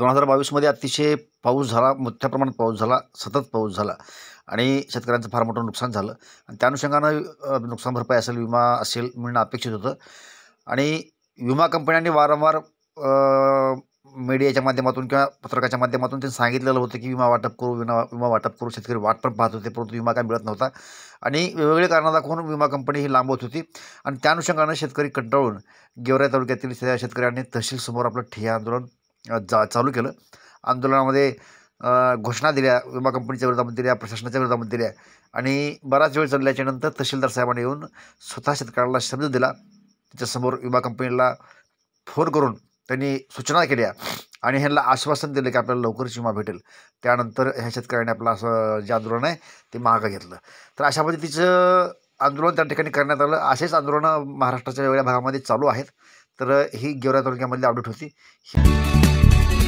दोन हजार बावीसमध्ये अतिशय पाऊस झाला मोठ्या प्रमाणात पाऊस झाला सतत पाऊस झाला आणि शेतकऱ्यांचं फार मोठं नुकसान झालं आणि त्या अनुषंगानं नुकसान भरपाई असेल विमा असेल मिळणं अपेक्षित होतं आणि विमा कंपन्यांनी वारंवार मीडियाच्या माध्यमातून किंवा पत्रकाच्या माध्यमातून त्यांनी सांगितलेलं होतं की विमा वाटप करू विमा विमा वाटप करू शेतकरी वाट पण पाहत होते परंतु विमा काय मिळत नव्हता आणि वेगवेगळे कारणं दाखवून विमा कंपनी ही लांबवत होती आणि त्या अनुषंगानं शेतकरी कंटाळून गेवराई तालुक्यातील शेतकऱ्यांनी तहसीलसमोर आपलं ठिय्या आंदोलन जा चालू केलं आंदोलनामध्ये घोषणा दिल्या विमा कंपनीच्या विरोधामध्ये दिल्या प्रशासनाच्या विरोधामध्ये दिल्या आणि बराच वेळ नंतर तहसीलदार साहेबांनी येऊन स्वतः शेतकऱ्याला शब्द दिला त्याच्यासमोर विमा कंपनीला फोन करून त्यांनी सूचना केल्या आणि ह्यांना आश्वासन दिलं की आपल्याला लवकरच विमा भेटेल त्यानंतर ह्या शेतकऱ्याने आपलं असं जे आंदोलन आहे ते महाग घेतलं तर अशा पद्धतीचं आंदोलन त्या ठिकाणी करण्यात आलं असेच आंदोलनं महाराष्ट्राच्या वेगळ्या भागामध्ये चालू आहेत तर ही गेवरा तालुक्यामधली अपडेट होती